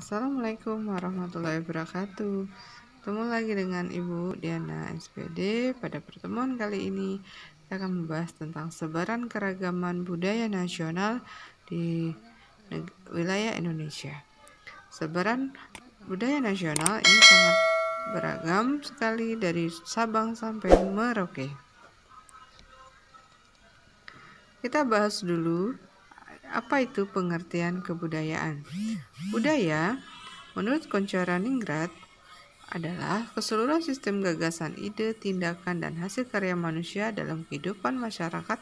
Assalamualaikum warahmatullahi wabarakatuh Ketemu lagi dengan Ibu Diana SPD Pada pertemuan kali ini kita akan membahas tentang sebaran keragaman budaya nasional di wilayah Indonesia Sebaran budaya nasional ini sangat beragam sekali dari Sabang sampai Merauke kita bahas dulu apa itu pengertian kebudayaan? Budaya, menurut Ningrat, adalah keseluruhan sistem gagasan, ide, tindakan, dan hasil karya manusia dalam kehidupan masyarakat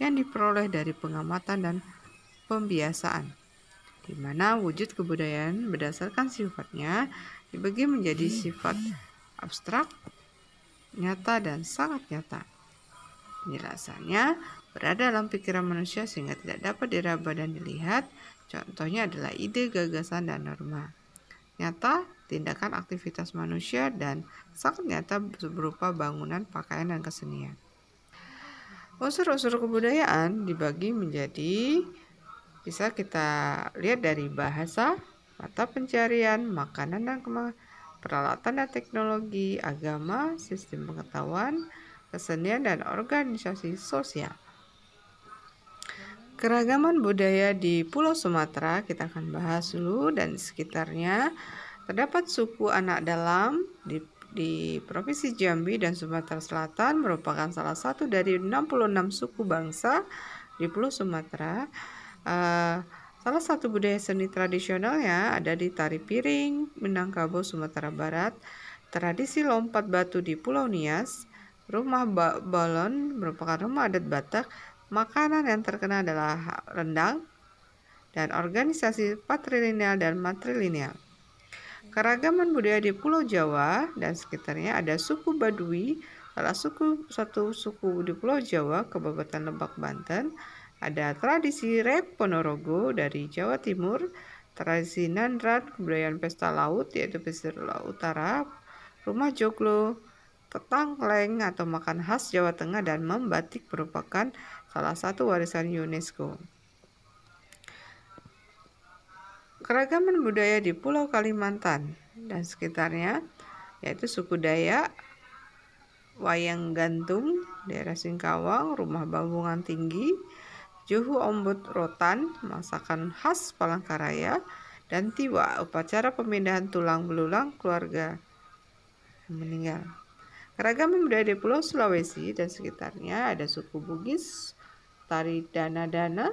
yang diperoleh dari pengamatan dan pembiasaan, di mana wujud kebudayaan berdasarkan sifatnya dibagi menjadi sifat abstrak, nyata, dan sangat nyata. Penjelasannya, berada dalam pikiran manusia sehingga tidak dapat diraba dan dilihat. Contohnya adalah ide, gagasan, dan norma. Nyata, tindakan aktivitas manusia dan sangat nyata berupa bangunan, pakaian, dan kesenian. Unsur-unsur kebudayaan dibagi menjadi bisa kita lihat dari bahasa, mata pencarian, makanan dan peralatan dan teknologi, agama, sistem pengetahuan, kesenian dan organisasi sosial. Keragaman budaya di Pulau Sumatera kita akan bahas dulu dan sekitarnya. Terdapat suku anak dalam di, di Provinsi Jambi dan Sumatera Selatan merupakan salah satu dari 66 suku bangsa di Pulau Sumatera. Uh, salah satu budaya seni tradisionalnya ada di tari piring, Minangkabau, Sumatera Barat. Tradisi lompat batu di Pulau Nias, rumah ba balon merupakan rumah adat Batak Makanan yang terkena adalah rendang dan organisasi patrilineal dan matrilineal. Keragaman budaya di Pulau Jawa dan sekitarnya ada suku Badui, salah suku satu suku di Pulau Jawa, Kabupaten Lebak, Banten. Ada tradisi Rep Ponorogo dari Jawa Timur, tradisi Nandrat, kebudayaan pesta laut yaitu pesisir utara, rumah joglo, leng atau makan khas Jawa Tengah dan membatik merupakan salah satu warisan UNESCO. Keragaman budaya di Pulau Kalimantan dan sekitarnya yaitu suku Dayak, Wayang Gantung, daerah Singkawang, rumah bambungan tinggi, Juhu Ombud Rotan, masakan khas Palangkaraya, dan tiwa upacara pemindahan tulang belulang keluarga meninggal. Keragaman budaya di Pulau Sulawesi dan sekitarnya ada suku Bugis, tari dana-dana,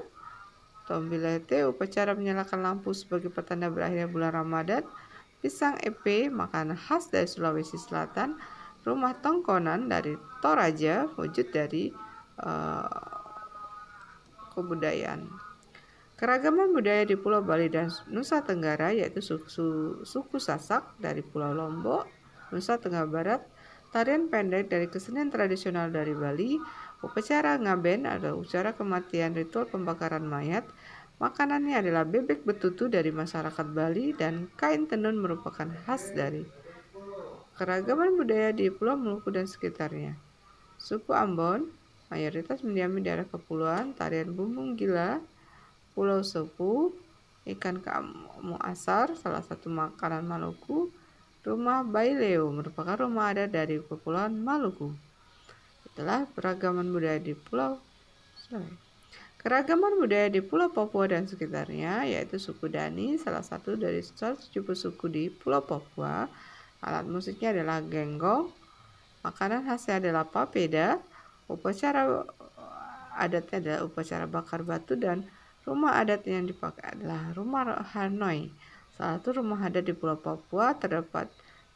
tombilete, upacara menyalakan lampu sebagai pertanda berakhirnya bulan Ramadan, pisang ep, makanan khas dari Sulawesi Selatan, rumah tongkonan dari Toraja, wujud dari uh, kebudayaan. Keragaman budaya di Pulau Bali dan Nusa Tenggara yaitu suku, suku Sasak dari Pulau Lombok, Nusa Tenggara Barat, tarian pendek dari kesenian tradisional dari Bali, upacara ngaben adalah upacara kematian ritual pembakaran mayat, makanannya adalah bebek betutu dari masyarakat Bali dan kain tenun merupakan khas dari keragaman budaya di Pulau Maluku dan sekitarnya. Suku Ambon mayoritas mendiami daerah kepulauan, tarian bumbung gila, pulau sepu, ikan kamu asar, salah satu makanan Maluku, Rumah Baileo merupakan rumah adat dari Kepulauan Maluku. Itulah peragaman budaya di Pulau Sorry. Keragaman budaya di Pulau Papua dan sekitarnya, yaitu suku Dani, salah satu dari 170 suku di Pulau Papua. Alat musiknya adalah genggong, makanan khasnya adalah papeda, upacara adatnya adalah upacara bakar batu dan rumah adat yang dipakai adalah rumah Hanoi. Salah satu rumah adat di Pulau Papua terdapat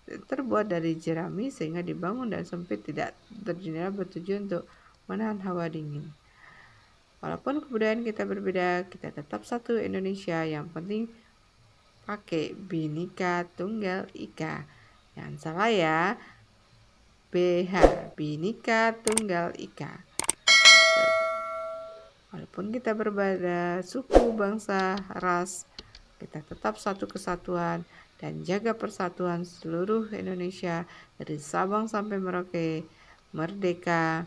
terbuat dari jerami sehingga dibangun dan sempit tidak terjendela bertujuan untuk menahan hawa dingin. Walaupun kebudayaan kita berbeda, kita tetap satu Indonesia. Yang penting pakai binika tunggal ika. yang salah ya. BH binika tunggal ika. Walaupun kita berbeda suku, bangsa, ras, kita tetap satu kesatuan dan jaga persatuan seluruh Indonesia dari Sabang sampai Merauke. Merdeka!